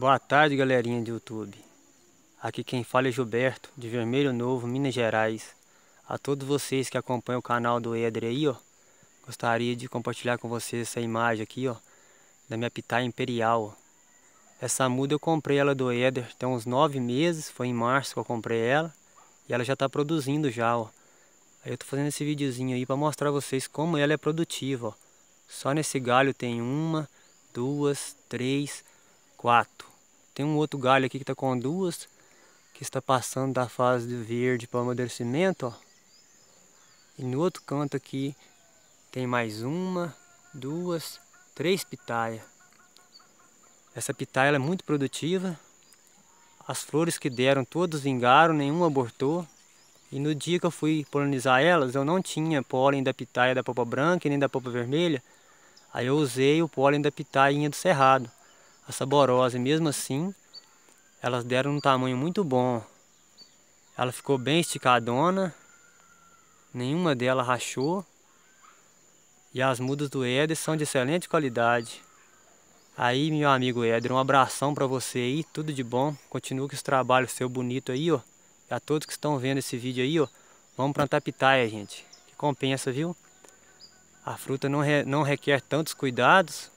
Boa tarde, galerinha do YouTube. Aqui quem fala é Gilberto, de Vermelho Novo, Minas Gerais. A todos vocês que acompanham o canal do Edre aí, ó, gostaria de compartilhar com vocês essa imagem aqui, ó, da minha pitaia imperial. Essa muda eu comprei ela do Eder tem uns nove meses, foi em março que eu comprei ela, e ela já está produzindo já, ó. Aí eu tô fazendo esse videozinho aí para mostrar a vocês como ela é produtiva, ó. Só nesse galho tem uma, duas, três, quatro. Tem um outro galho aqui que está com duas, que está passando da fase de verde para amadurecimento, ó. E no outro canto aqui tem mais uma, duas, três pitaias. Essa pitaia é muito produtiva. As flores que deram todas vingaram, nenhuma abortou. E no dia que eu fui polinizar elas, eu não tinha pólen da pitaia da papa branca nem da papa vermelha. Aí eu usei o pólen da pitainha do cerrado a saborosa. E mesmo assim, elas deram um tamanho muito bom. Ela ficou bem esticadona, nenhuma dela rachou. E as mudas do Éder são de excelente qualidade. Aí, meu amigo Éder, um abração para você aí, tudo de bom. Continua com esse trabalho seu bonito aí, ó. E a todos que estão vendo esse vídeo aí, ó, vamos plantar pitaia, gente. Que compensa, viu? A fruta não, re, não requer tantos cuidados,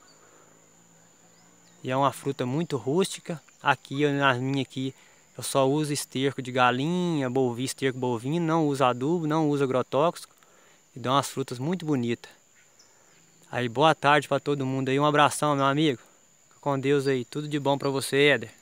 e é uma fruta muito rústica. Aqui, na minha aqui, eu só uso esterco de galinha, bovino, esterco bovino, não uso adubo, não uso agrotóxico. E dá umas frutas muito bonitas. Aí, boa tarde para todo mundo aí. Um abração, meu amigo. Fica com Deus aí. Tudo de bom para você, Éder.